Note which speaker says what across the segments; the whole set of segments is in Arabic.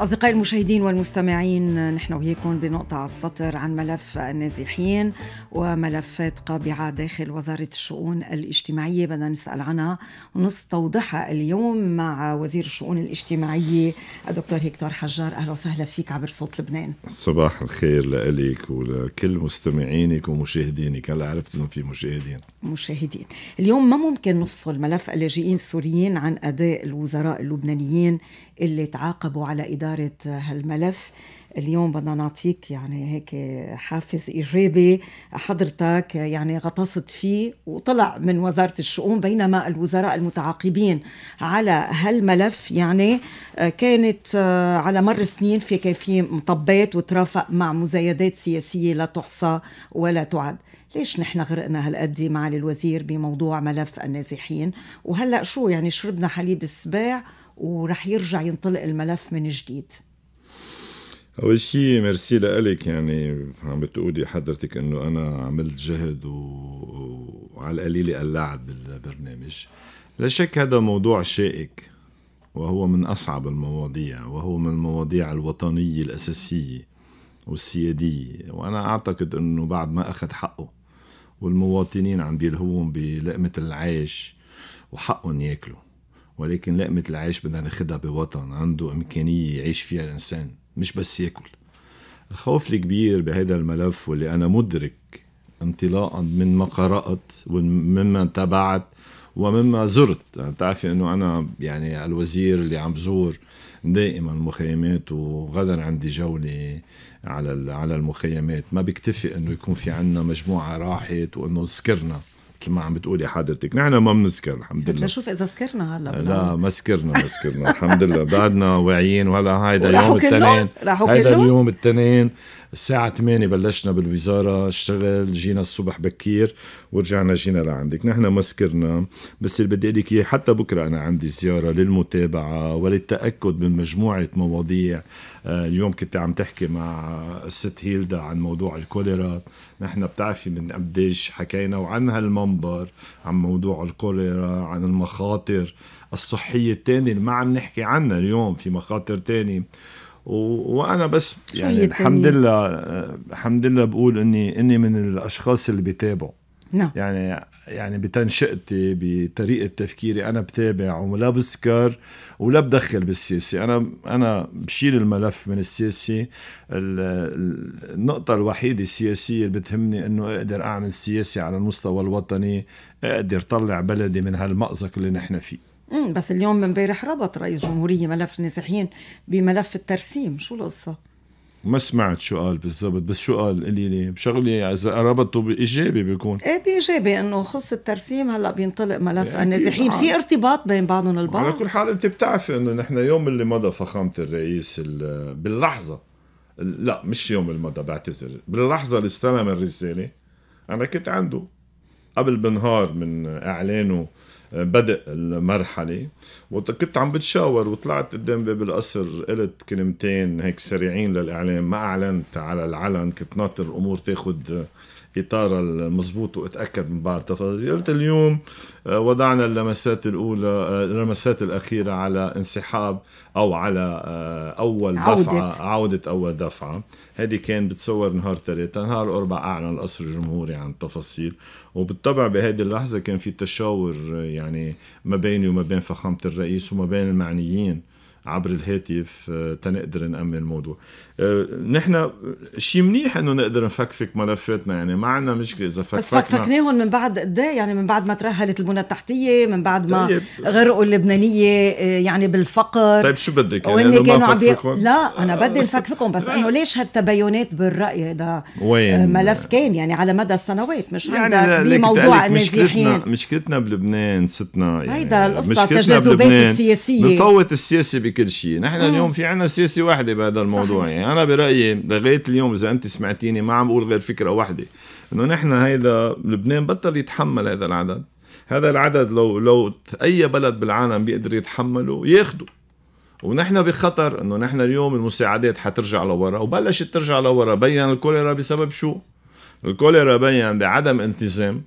Speaker 1: أصدقائي المشاهدين والمستمعين نحن وياكم بنقطة على السطر عن ملف النازحين وملفات قابعة داخل وزارة الشؤون الاجتماعية بدنا نسأل عنها ونستوضحها اليوم مع وزير الشؤون الاجتماعية الدكتور هيكتور حجار أهلا وسهلا فيك عبر صوت لبنان
Speaker 2: صباح الخير لك ولكل مستمعينك ومشاهدينك هلا عرفت انه في مشاهدين
Speaker 1: مشاهدين اليوم ما ممكن نفصل ملف اللاجئين السوريين عن أداء الوزراء اللبنانيين اللي تعاقبوا على إدارة هالملف اليوم بدنا نعطيك يعني هيك حافز ايجابي حضرتك يعني غطست فيه وطلع من وزاره الشؤون بينما الوزراء المتعاقبين على هالملف يعني آه، كانت آه، على مر السنين في كيفيه مطبات وترافق مع مزايدات سياسيه لا تحصى ولا تعد ليش نحن غرقنا هالقد معالي الوزير بموضوع ملف النازحين وهلا شو يعني شربنا حليب السباع ورح يرجع ينطلق الملف من جديد
Speaker 2: اول شيء ميرسي لك يعني عم بتقولي حضرتك انه انا عملت جهد و... وعلى القليله قلعت بالبرنامج لا شك هذا موضوع شائك وهو من اصعب المواضيع وهو من المواضيع الوطنيه الاساسيه والسياديه وانا اعتقد انه بعد ما اخذ حقه والمواطنين عم بيلهوهم بلقمه العيش وحقهم ياكلوا ولكن لقمة العيش بدنا ناخدها بوطن عنده إمكانية يعيش فيها الإنسان مش بس ياكل الخوف الكبير بهذا الملف واللي أنا مدرك انطلاقا من ما قرأت ومما تابعت ومما زرت بتعرفي انه انا يعني الوزير اللي عم بزور دائما المخيمات وغدا عندي جوله على على المخيمات ما بيكتفي انه يكون في عندنا مجموعه راحت وانه سكرنا كما عم بتقولي حضرتك نحن ما بنسكر الحمد يعني لله شوف
Speaker 1: اذا سكرنا هلا لا
Speaker 2: ما سكرنا ما سكرنا الحمد لله بعدنا واعيين وهلا هيدا يوم الاثنين هيدا اليوم الاثنين الساعة 8 بلشنا بالوزارة اشتغل جينا الصبح بكير ورجعنا جينا لعندك نحن ما سكرنا بس اللي بدي اقول لك حتى بكرة أنا عندي زيارة للمتابعة وللتأكد من مجموعة مواضيع آه، اليوم كنت عم تحكي مع الست هيلدا عن موضوع الكوليرا نحن بتعرفي من قديش حكينا وعن هالمنبر عن موضوع الكوليرا عن المخاطر الصحية الثانية اللي ما عم نحكي عنها اليوم في مخاطر ثانية وانا بس يعني الحمد لله الحمد لله بقول اني اني من الاشخاص اللي بيتابعوا نعم يعني يعني بتنشئتي بطريقه تفكيري انا بتابع ولا بسكر ولا بدخل بالسياسي انا انا بشيل الملف من السياسي النقطه الوحيده السياسيه اللي بتهمني انه اقدر اعمل سياسي على المستوى الوطني اقدر طلع بلدي من هالمأزق اللي نحن فيه
Speaker 1: امم بس اليوم امبارح ربط رئيس جمهورية ملف النازحين بملف الترسيم شو القصة؟
Speaker 2: ما سمعت شو قال بالضبط بس شو قال قولي لي بشغله اذا ربطوا بايجابي بيكون
Speaker 1: ايه بايجابي انه خص الترسيم هلا بينطلق ملف النازحين في آه. ارتباط بين بعضهم البعض على كل
Speaker 2: حال انت بتعرفي انه نحن يوم اللي مضى فخامه الرئيس باللحظه لا مش يوم اللي مضى بعتذر باللحظه اللي استلم الرساله انا كنت عنده قبل بنهار من اعلانه بدء المرحله وكنت عم بتشاور وطلعت قدام باب القصر قلت كلمتين هيك سريعين للاعلام ما اعلنت على العلن كنت ناطر الامور تاخذ اطار المضبوط واتاكد من بعض التفاصيل قلت اليوم آه، وضعنا اللمسات الاولى آه، اللمسات الاخيره على انسحاب او على آه، اول عودة. دفعه عوده اول دفعه هذه كان بتصور نهار ثلاثة نهار أربعة أعلن القصر الجمهوري عن التفاصيل وبالطبع بهذه اللحظة كان في تشاور يعني ما بيني وما بين فخامة الرئيس وما بين المعنيين عبر الهاتف تنقدر نأمن الموضوع آه، نحن شيء منيح انه نقدر نفكفك ملفاتنا يعني ما عندنا مشكله اذا فكفكنا بس فكفكناهم
Speaker 1: من بعد قد إيه؟ يعني من بعد ما ترهلت البنى التحتيه من بعد ما طيب. غرقوا اللبنانيه آه، يعني بالفقر طيب شو بدك يعني كانوا عم لا انا بدي نفكفكم بس انه ليش هالتباينات بالراي ده
Speaker 2: وين آه، ملف
Speaker 1: كان يعني على مدى السنوات مش يعني عندك بموضوع النازحين
Speaker 2: مشكلتنا بلبنان ستنا يعني هيدا القصه تجاذبات السياسيه بنفوت السياسي بكل شيء نحن اليوم في عندنا سياسي واحده بهذا الموضوع يعني انا برايي لغايه اليوم اذا انت سمعتيني ما عم بقول غير فكره واحده انه نحن هيدا لبنان بطل يتحمل هذا العدد هذا العدد لو لو اي بلد بالعالم بيقدر يتحمله ياخده ونحن بخطر انه نحن اليوم المساعدات حترجع لورا وبلشت ترجع لورا بين الكوليرا بسبب شو؟ الكوليرا بين بعدم التزام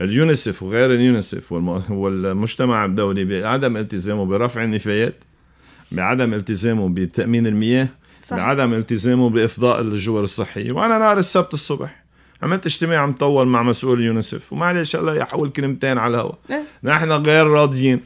Speaker 2: اليونيسف وغير اليونيسف والمجتمع الدولي بعدم التزامه برفع النفايات بعدم التزامه بتامين المياه صح. لعدم التزامه بافضاء الجوار الصحيه وانا نهار السبت الصبح عملت اجتماع مطول مع مسؤول اليونيسف ومعلش الله يحول كلمتين على الهواء إيه. نحن غير راضيين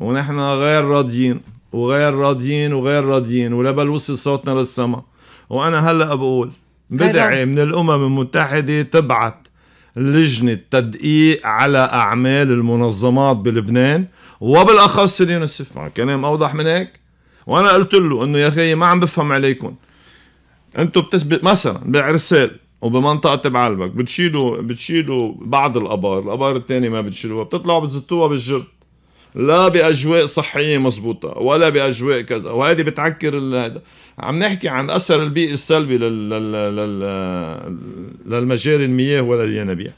Speaker 2: ونحن غير راضيين وغير راضيين وغير راضيين ولا بل وصل صوتنا للسما وانا هلا بقول بدعي من الامم المتحده تبعت لجنه تدقيق على اعمال المنظمات بلبنان وبالاخص اليونيسف كلام اوضح من هيك وانا قلت له انه يا اخي ما عم بفهم عليكم انتم بتثبت مثلا بعرسال وبمنطقه تبع قلبك بتشيلوا بتشيلوا بعض الابار الابار الثانيه ما بتشيلوها بتطلعوا بتزتوها بالجرد لا باجواء صحيه مزبوطة ولا باجواء كذا وهذه بتعكر هذا عم نحكي عن اثر البيئة السلبي لل... لل... لل... للمجاري المياه ولا الينابيع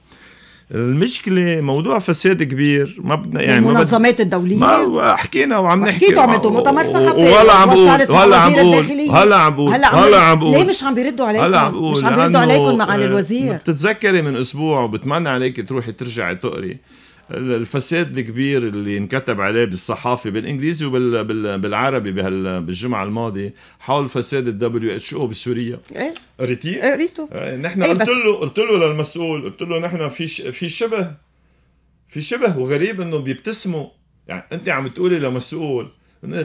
Speaker 2: المشكلة موضوع فساد كبير ما بدنا يعني المنظمات بد... الدولية ما حكينا وعم نحكي حكيتوا عملتوا مؤتمر
Speaker 1: صحفي وهلا عم بقول هلا عم بقول هلا عم بقول هلا عم بقول ليه مش عم بيردوا عليكم؟ هلا عم بقول مش عم بيردوا عليكم معالي آه، الوزير
Speaker 2: بتتذكري من اسبوع وبتمنى عليك تروحي ترجعي تقري الفساد الكبير اللي انكتب عليه بالصحافه بالانجليزي وبالعربي بالجمعه الماضيه حول فساد الدبليو اتش او بسوريا ايه قريتيه؟ ايه قريته ايه نحن ايه قلت له قلت له للمسؤول قلت له نحن في في شبه في شبه وغريب انه بيبتسموا يعني انت عم تقولي لمسؤول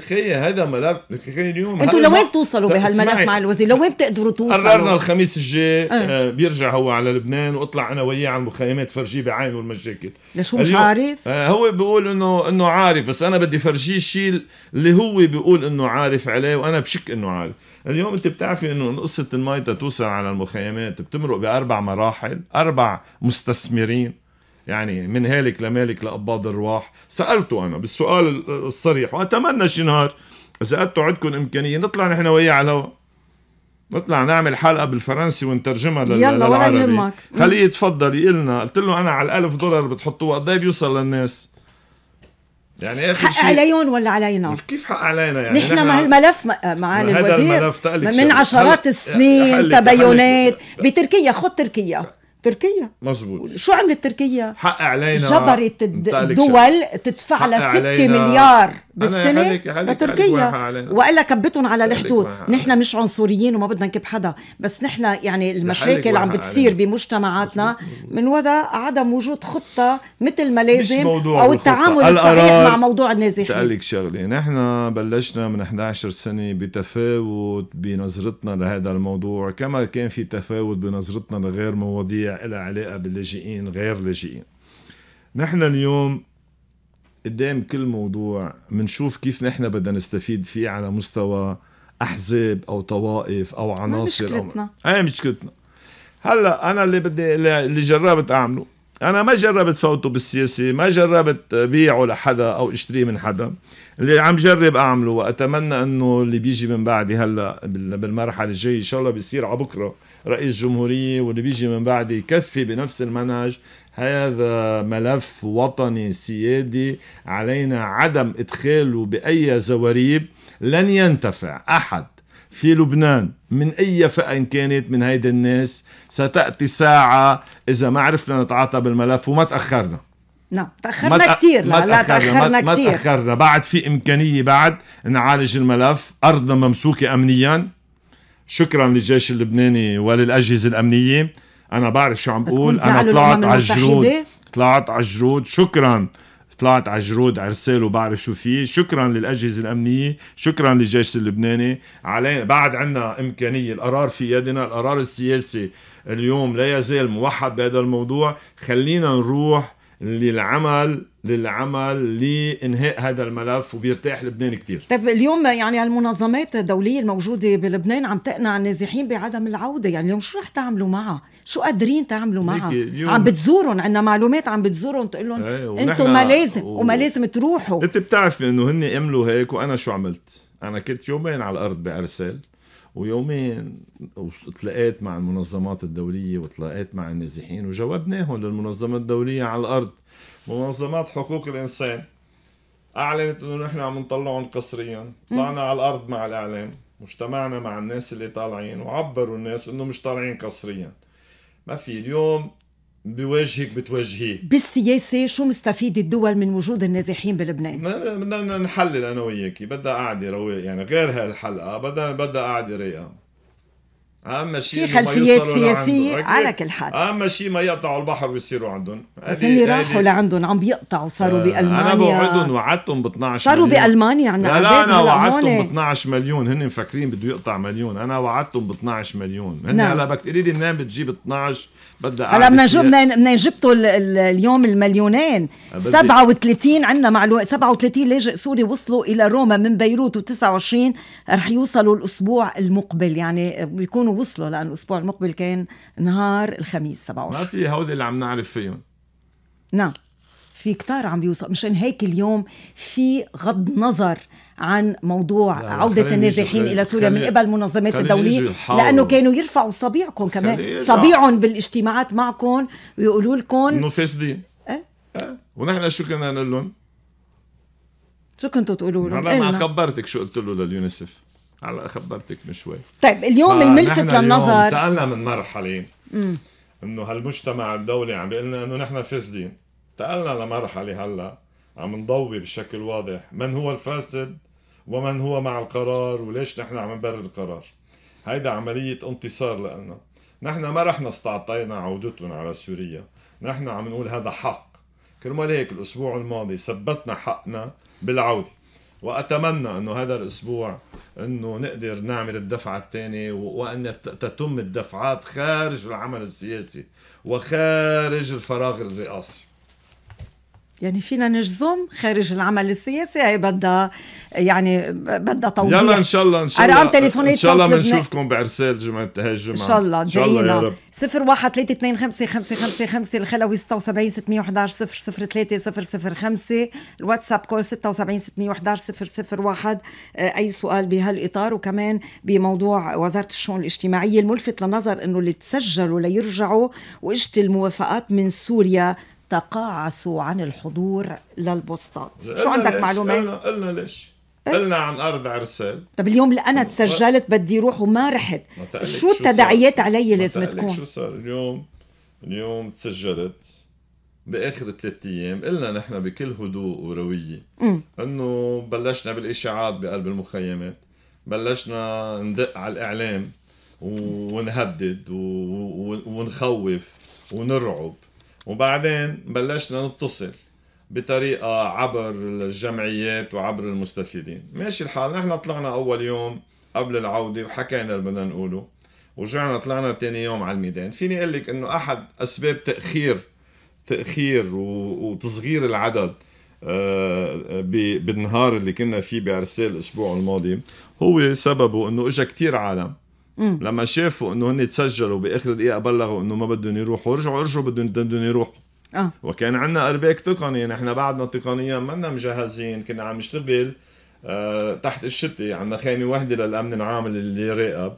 Speaker 2: خي هذا ملف اليوم انتم لوين بتوصلوا بهالملف مع
Speaker 1: الوزير؟ لوين بتقدروا توصلوا؟ قررنا
Speaker 2: الخميس الجاي آه. اه. بيرجع هو على لبنان واطلع انا وياه على المخيمات فرجيه بعينه المشاكل
Speaker 1: ليش هو مش عارف؟
Speaker 2: آه، هو بيقول انه انه عارف بس انا بدي فرجيه الشيء اللي هو بيقول انه عارف عليه وانا بشك انه عارف اليوم انت بتعرفي انه قصه المي توصل على المخيمات بتمرق باربع مراحل اربع مستثمرين يعني من هالك لمالك لقباض الرواح سألته أنا بالسؤال الصريح وأتمنى شي نهار إذا قدتوا عندكم إمكانية نطلع نحن وياه على نطلع نعمل حلقه بالفرنسي ونترجمها للعربي يلا ولا يهمك. خليه يتفضل يقول لنا قلت له انا على الألف دولار بتحطوها قد إيه بيوصل للناس يعني اخر شيء حق
Speaker 1: عليهم ولا علينا؟ كيف حق
Speaker 2: علينا يعني؟ نحن مع
Speaker 1: الملف آه، معالي الوزير الملف من عشرات السنين تبينات بتركيا خد تركيا تركيا مزبوط شو عملت تركيا؟ حق علينا جبرت الدول تدفع لها 6 مليار بالسنه بتركيا والا كبتهم على الحدود نحن مش عنصريين وما بدنا نكب حدا بس نحن يعني المشاكل عم بتصير بمجتمعاتنا من وراء عدم وجود خطه مثل ما لازم او التعامل الصحيح مع موضوع النازحين تقلك
Speaker 2: شغله نحن بلشنا من 11 سنه بتفاوت بنظرتنا لهذا الموضوع كما كان في تفاوت بنظرتنا لغير مواضيع لها علاقه باللاجئين غير لاجئين نحن اليوم قدام كل موضوع بنشوف كيف نحن بدنا نستفيد فيه على مستوى احزاب او طوائف او عناصر مشكلتنا. او إيه، هي مشكلتنا هلا انا اللي بدي اللي جربت اعمله انا ما جربت فوته بالسياسه ما جربت بيعه لحدا او اشتريه من حدا اللي عم جرب اعمله واتمنى انه اللي بيجي من بعدي هلا بالمرحله الجايه ان شاء الله بيصير على بكره رئيس جمهورية واللي بيجي من بعده يكفي بنفس المنهج هذا ملف وطني سيادي علينا عدم إدخاله بأي زواريب لن ينتفع أحد في لبنان من اي فئه إن كانت من هيدي الناس ستاتي ساعه اذا ما عرفنا نتعاطى بالملف وما تاخرنا
Speaker 1: نعم تاخرنا مت... كثير لا لا تاخرنا كثير مت...
Speaker 2: تاخرنا بعد في امكانيه بعد نعالج الملف ارضنا ممسوكه امنيا شكرا للجيش اللبناني وللاجهزه الامنيه انا بعرف شو عم بقول انا طلعت على الجرود طلعت على الجرود شكرا طلعت على جرود عرسال وبعرف شو فيه شكرا للاجهزه الامنيه شكرا للجيش اللبناني علينا بعد عندنا امكانيه القرار في يدنا القرار السياسي اليوم لا يزال موحد بهذا الموضوع خلينا نروح للعمل للعمل لانهاء هذا الملف وبيرتاح لبنان كثير.
Speaker 1: طيب اليوم يعني المنظمات الدوليه الموجوده بلبنان عم تقنع النازحين بعدم العوده، يعني اليوم شو رح تعملوا معها؟ شو قادرين تعملوا معها؟ عم بتزورهم عندنا معلومات عم بتزورهم تقول لهم إيه، انتم ما لازم و... وما لازم تروحوا.
Speaker 2: انت بتعرفي انه هن عملوا هيك وانا شو عملت؟ انا كنت يومين على الارض بارسال ويومين تلاقيت مع المنظمات الدولية وتلاقيت مع النازحين وجاوبناهم للمنظمة الدولية على الأرض منظمات حقوق الإنسان أعلنت إنه نحن عم نطلعهم قسريا طلعنا على الأرض مع الإعلام واجتمعنا مع الناس اللي طالعين وعبروا الناس إنه مش طالعين قسريا ما في اليوم بوجهك بتوجهيه
Speaker 1: بالسياسة شو مستفيد الدول من وجود النازحين بلبنان؟
Speaker 2: بدنا نحلل أنا وياكي بدها قعدة يعني غير هالحلقة بدها بدها قعدة رايقة اهم شيء في خلفيات سياسيه على كل حال اهم شيء ما يقطعوا البحر ويصيروا عندهم بس هن راحوا لعندهم عم بيقطعوا صاروا آه بالمانيا انا بوعدهم وعدتهم ب 12 صاروا بالمانيا عندنا لا لا انا وعدتهم ب 12 مليون هن مفكرين بده يقطع مليون انا وعدتهم ب 12 مليون هن نعم. هلا بدك تقولي لي منين بتجيب 12 بدها هلا منين نجيب منين
Speaker 1: جبتوا اليوم المليونين 37 عندنا معلومه 37 لاجئ سوري وصلوا الى روما من بيروت و29 رح يوصلوا الاسبوع المقبل يعني بيكونوا وصلوا لانه الاسبوع المقبل كان نهار الخميس تبعهم ما في هودي
Speaker 2: اللي عم نعرف فيهم
Speaker 1: نعم في كتار عم بيوصل مشان هيك اليوم في غض نظر عن موضوع عودة النازحين إلى سوريا من قبل منظمات الدولية لأنه كانوا يرفعوا صبيعكم كمان صبيعهم بالاجتماعات معكم ويقولوا لكم إنه فاسدين أه؟ أه؟
Speaker 2: ونحن شو كنا نقول لهم؟
Speaker 1: شو كنتوا تقولوا لهم؟ أنا ما
Speaker 2: خبرتك شو قلت له لليونيسف هلا خبرتك من شوي طيب اليوم الملفت للنظر انتقلنا من مرحله انه هالمجتمع الدولي عم بيقول لنا انه نحن فاسدين انتقلنا لمرحله هلا عم نضوي بشكل واضح من هو الفاسد ومن هو مع القرار وليش نحن عم نبرر القرار هيدا عملية انتصار لنا نحن ما رحنا استعطينا عودتهم على سوريا نحن عم نقول هذا حق كرمال هيك الأسبوع الماضي ثبتنا حقنا بالعودة وأتمنى أنه هذا الأسبوع انه نقدر نعمل الدفعه الثانيه وان تتم الدفعات خارج العمل السياسي وخارج الفراغ الرئاسي
Speaker 1: يعني فينا نجزم خارج العمل السياسي هي بدها يعني بدها توضيح يلا ان شاء الله ان شاء الله ارقام تليفونات ان شاء الله بنشوفكم
Speaker 2: بعرسال جمعه هاي الجمعه ان شاء الله جايينا
Speaker 1: 01 5 الخلوي 76 611 0 005 الواتساب كول 76 611 1 اي سؤال بهالاطار وكمان بموضوع وزاره الشؤون الاجتماعيه الملفت للنظر انه اللي تسجلوا ليرجعوا واجت الموافقات من سوريا تقاعسوا عن الحضور للبوستات شو عندك معلومات؟ قلنا,
Speaker 2: قلنا ليش إيه؟ قلنا عن ارض عرسال
Speaker 1: طب اليوم اللي انا تسجلت بدي روح وما رحت شو التداعيات علي لازم تكون شو
Speaker 2: صار اليوم اليوم تسجلت باخر ثلاث ايام قلنا نحن بكل هدوء ورويه انه بلشنا بالاشاعات بقلب المخيمات بلشنا ندق على الاعلام ونهدد ونخوف ونرعب وبعدين بلشنا نتصل بطريقة عبر الجمعيات وعبر المستفيدين ماشي الحال نحن طلعنا أول يوم قبل العودة وحكينا اللي بدنا نقوله ورجعنا طلعنا تاني يوم على الميدان فيني أقول لك أنه أحد أسباب تأخير تأخير وتصغير العدد آه، آه، بالنهار اللي كنا فيه بعرسال الأسبوع الماضي هو سببه أنه إجا كتير عالم مم. لما شافوا انه هن تسجلوا باخر دقيقه بلغوا انه ما بدهم يروحوا رجعوا رجعوا بدهم بدهم يروحوا آه. وكان عندنا ارباك تقني نحن بعدنا تقنيا لنا مجهزين كنا عم نشتغل آه تحت الشتي عندنا خيمه واحده للامن العام اللي راقب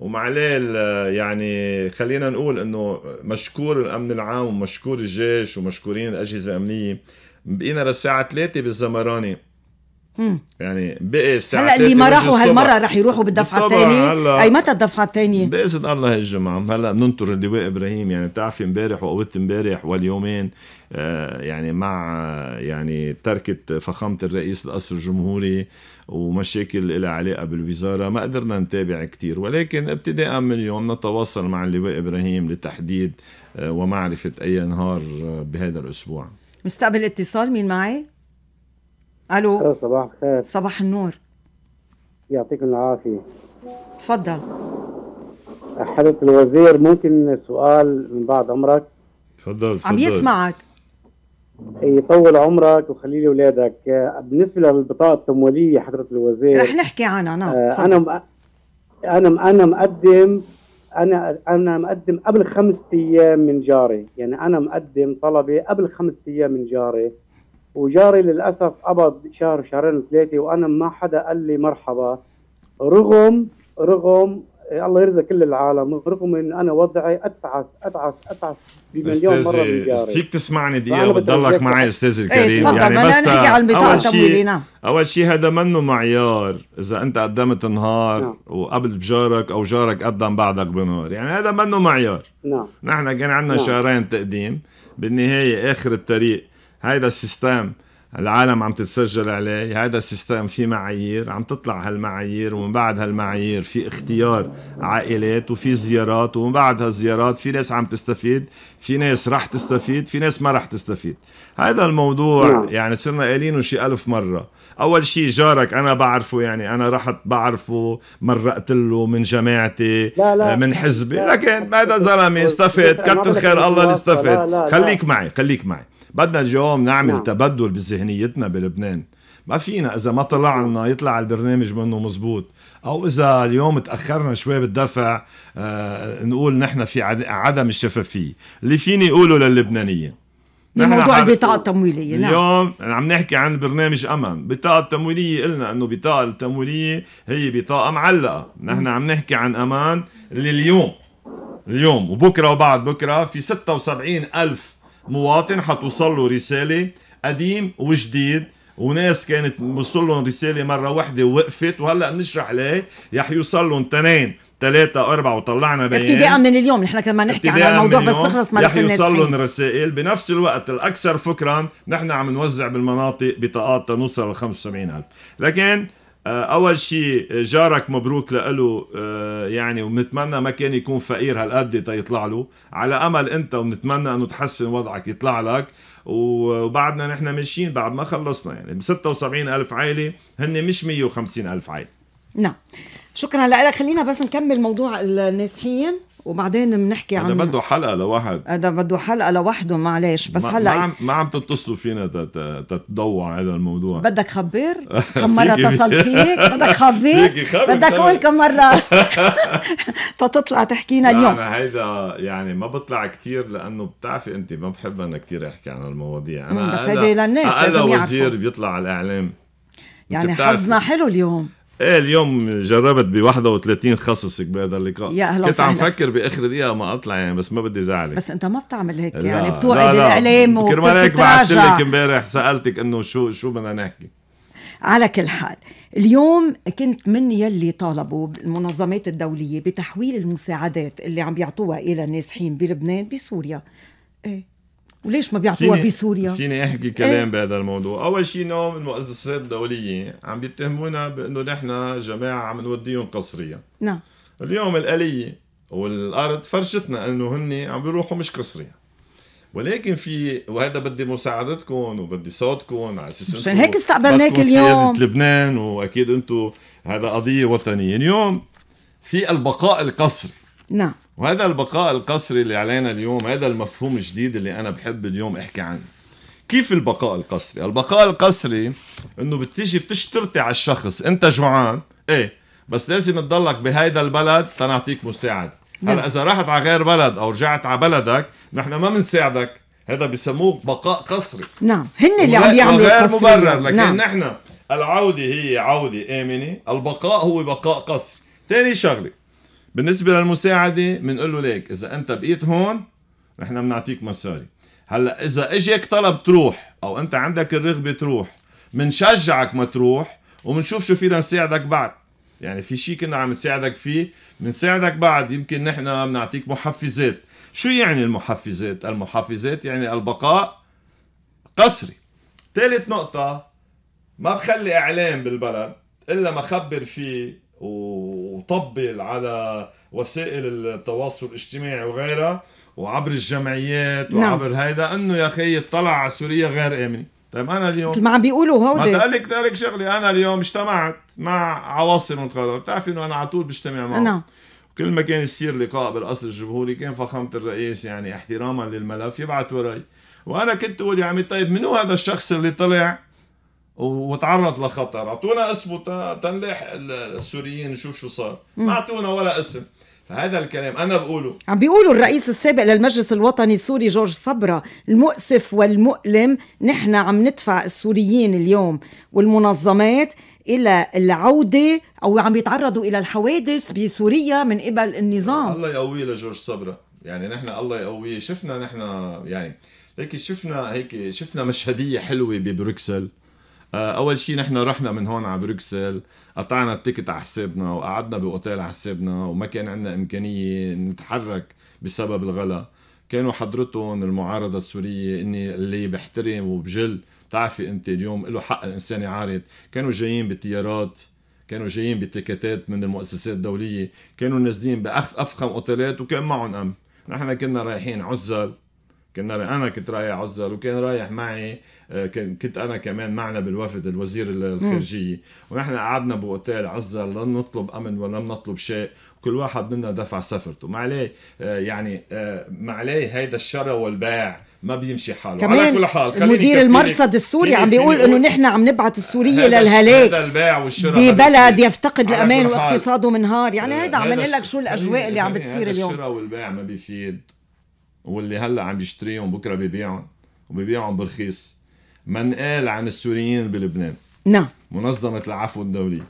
Speaker 2: ومع ليل آه، يعني خلينا نقول انه مشكور الامن العام ومشكور الجيش ومشكورين الاجهزه الامنيه بقينا للساعه 3 بالزمراني مم. يعني بقي هلا اللي ما راحوا هالمره رح يروحوا
Speaker 1: بالدفعه الثانيه هلا اي متى الدفعه الثانيه
Speaker 2: باذن الله هالجمعه هلا بننطر اللواء ابراهيم يعني بتعرفي امبارح وقوت امبارح واليومين آه يعني مع آه، يعني تركه فخامه الرئيس القصر الجمهوري ومشاكل إلى علاقه بالوزاره ما قدرنا نتابع كثير ولكن ابتداء من اليوم نتواصل مع اللواء ابراهيم لتحديد آه ومعرفه اي نهار آه، بهذا الاسبوع
Speaker 1: مستقبل اتصال مين معي؟ الو صباح الخير صباح النور يعطيكم العافيه تفضل
Speaker 3: حضرة الوزير ممكن سؤال من بعد عمرك
Speaker 1: تفضل عم يسمعك
Speaker 3: يطول عمرك وخلي لي اولادك بالنسبه للبطاقه التمويليه حضره الوزير رح
Speaker 1: نحكي عنها نعم آه، انا مأ...
Speaker 3: انا انا مقدم انا انا مقدم قبل خمسة ايام من جاري يعني انا مقدم طلبي قبل خمسة ايام من جاري وجاري للاسف قبض شهر شهرين ثلاثه وانا ما حدا قال لي مرحبا رغم رغم الله يرزق كل العالم رغم ان انا وضعي اتعس اتعس اتعس بمليون مره من جاري
Speaker 2: فيك تسمعني دقيقه بتضلك معي استاذ إيه، الكريم ايه يعني بس نحكي على البطاقه التمويليه اول شيء هذا منه معيار اذا انت قدمت نهار نعم. وقبل بجارك او جارك قدم بعدك بنهار يعني هذا منه معيار نعم نحن كان عندنا نعم. شهرين تقديم بالنهايه اخر الطريق هيدا السيستم العالم عم تتسجل عليه هذا السيستم في معايير عم تطلع هالمعايير ومن بعد هالمعايير في اختيار عائلات وفي زيارات ومن بعد هالزيارات في ناس عم تستفيد في ناس رح تستفيد في ناس ما رح تستفيد هذا الموضوع نعم. يعني صرنا قايلينه شي ألف مرة أول شيء جارك أنا بعرفه يعني أنا رحت بعرفه مرقت له من جماعتي لا لا آه، من حزبي لكن هذا زلمة استفاد كتر خير الله اللي استفاد خليك معي خليك معي بدنا اليوم نعمل نعم. تبدل بذهنيتنا بلبنان ما فينا اذا ما طلعنا يطلع البرنامج منه مزبوط او اذا اليوم تاخرنا شوي بالدفع آه نقول نحن في عدم الشفافيه اللي فيني اقوله للبنانيين موضوع البطاقة
Speaker 1: التمويلية نعم اليوم
Speaker 2: عم نحكي عن برنامج أمن البطاقة التمويلية قلنا أنه البطاقة التمويلية هي بطاقة معلقة نحن عم نحكي عن أمان اللي اليوم اليوم وبكرة وبعد بكرة في 76 ألف مواطن حتوصل له رساله قديم وجديد وناس كانت وصل لهم رساله مره واحده ووقفت وهلا بنشرح ليه رح يوصل لهم تنين ثلاثة أربعة وطلعنا بيان ابتداء
Speaker 1: من اليوم نحن كمان نحكي عن الموضوع بس نخلص الناس رح يوصل لهم
Speaker 2: رسائل بنفس الوقت الأكثر فكرا نحن عم نوزع بالمناطق بطاقات تنوصل ل 75 ألف لكن آه، اول شيء آه، جارك مبروك لإله آه، يعني وبنتمنى ما كان يكون فقير هالقد تيطلع له على امل انت وبنتمنى انه تحسن وضعك يطلع لك وبعدنا نحن ماشيين بعد ما خلصنا يعني ب 76 ألف عائلة هن مش 150 ألف عائلة
Speaker 1: نعم شكرا لك خلينا بس نكمل موضوع النازحين وبعدين
Speaker 2: بنحكي عن هذا بده حلقه لوحد
Speaker 1: هذا بده حلقه لوحده معلش بس ما هلا ما عم,
Speaker 2: ما عم تتصلوا فينا تتضوع هذا الموضوع بدك خبر كم مره اتصلت فيك بدك خبر بدك قول كم مره
Speaker 1: تطلع تحكينا اليوم انا
Speaker 2: هيدا يعني ما بطلع كثير لانه بتعرفي انت ما بحب انا كثير احكي عن المواضيع انا بس هيدي للناس اقل وزير بيطلع على الاعلام يعني حظنا
Speaker 1: حلو اليوم
Speaker 2: ايه اليوم جربت ب 31 خصصك بهذا اللقاء يا أهلا كنت عم فكر باخر دقيقه ما اطلع يعني بس ما بدي زعلك بس
Speaker 1: انت ما بتعمل هيك لا. يعني بتوعد الاعلام وكرمال هيك بعثت لك
Speaker 2: امبارح سالتك انه شو شو بدنا نحكي
Speaker 1: على كل حال اليوم كنت من يلي طالبوا المنظمات الدوليه بتحويل المساعدات اللي عم بيعطوها الى النازحين بلبنان بسوريا ايه وليش ما بيعطوها بسوريا؟ فيني احكي كلام ايه؟
Speaker 2: بهذا الموضوع، أول شيء من المؤسسات الدولية عم بيتهمونا بأنه نحن جماعة عم نوديهم قصريا نعم اليوم الآلية والأرض فرشتنا أنه هن عم بيروحوا مش قصريا ولكن في وهذا بدي مساعدتكم وبدي صوتكم على اساس مشان هيك استقبلناك اليوم سيادة لبنان واكيد انتم هذا قضيه وطنيه اليوم في البقاء القصري نعم وهذا البقاء القسري اللي علينا اليوم هذا المفهوم الجديد اللي أنا بحب اليوم أحكي عنه كيف البقاء القسري؟ البقاء القسري انه بتيجي بتشترطي على الشخص انت جوعان ايه بس لازم تضلك بهيدا البلد تنعطيك مساعدة نعم. هلا اذا رحت على غير بلد او رجعت على بلدك نحن ما بنساعدك هذا بسموه بقاء قسري
Speaker 1: نعم هن اللي عم يعملوا غير مبرر لكن نعم. نحن
Speaker 2: العودة هي عودة آمنة البقاء هو بقاء قسري ثاني شغلة بالنسبه للمساعده بنقول له ليك اذا انت بقيت هون نحن بنعطيك مصاري هلا اذا اجاك طلب تروح او انت عندك الرغبه تروح بنشجعك ما تروح وبنشوف شو فينا نساعدك بعد يعني في شيء كنا عم نساعدك فيه بنساعدك بعد يمكن نحن بنعطيك محفزات شو يعني المحفزات المحفزات يعني البقاء قسري ثالث نقطة ما بخلي إعلام بالبلد إلا ما خبر فيه و... وطبل على وسائل التواصل الاجتماعي وغيرها وعبر الجمعيات نعم. وعبر نعم. هيدا انه يا اخي طلع على سوريا غير امنه طيب انا اليوم طيب، ما عم بيقولوا هودي ما لك لك شغله انا اليوم اجتمعت مع عواصم القرار بتعرفي انه انا على طول بجتمع معهم نعم كل ما كان يصير لقاء بالقصر الجمهوري كان فخامه الرئيس يعني احتراما للملف يبعث وراي وانا كنت اقول يا عمي طيب منو هذا الشخص اللي طلع وتعرض لخطر اعطونا اسمه تنلاح السوريين نشوف شو صار ما اعطونا ولا اسم هذا الكلام انا بقوله عم بيقولوا
Speaker 1: الرئيس السابق للمجلس الوطني السوري جورج صبرا المؤسف والمؤلم نحن عم ندفع السوريين اليوم والمنظمات الى العوده او عم يتعرضوا الى الحوادث بسوريا من قبل النظام
Speaker 2: الله يقويه لجورج صبرا يعني نحن الله يقويه شفنا نحن يعني هيك شفنا هيك شفنا مشهديه حلوه ببروكسل آه، اول شيء نحن رحنا من هون على بروكسل قطعنا التيكت على حسابنا وقعدنا باوتيل على حسابنا وما كان عندنا امكانيه نتحرك بسبب الغلا كانوا حضرتهم المعارضه السوريه اني اللي بحترم وبجل بتعرفي انت اليوم له حق الانسان يعارض كانوا جايين بالطيارات كانوا جايين بتكتات من المؤسسات الدوليه كانوا نازلين بافخم اوتيلات وكان معهم امن نحن كنا رايحين عزل كنا انا كنت رايح عزر وكان رايح معي آه، كنت انا كمان معنا بالوفد الوزير الخارجيه ونحن قعدنا باوتيل عزر لم نطلب امن ولم نطلب شيء كل واحد منا دفع سفرته ما عليه آه، يعني آه، ما عليه هيدا الشرى والباع ما بيمشي حاله كمان على كل حال مدير المرصد السوري عم بيقول انه
Speaker 1: نحن عم نبعث السوريه للهلاك
Speaker 2: ببلد
Speaker 1: يفتقد الامان واقتصاده منهار يعني هيدا عم نقول لك شو الاجواء اللي عم بتصير اليوم
Speaker 2: الشراء والبيع ما بيفيد واللي هلا عم يشتريهم بكره ببيعهم وببيعهم برخيص من قال عن السوريين بلبنان نعم منظمة العفو الدولي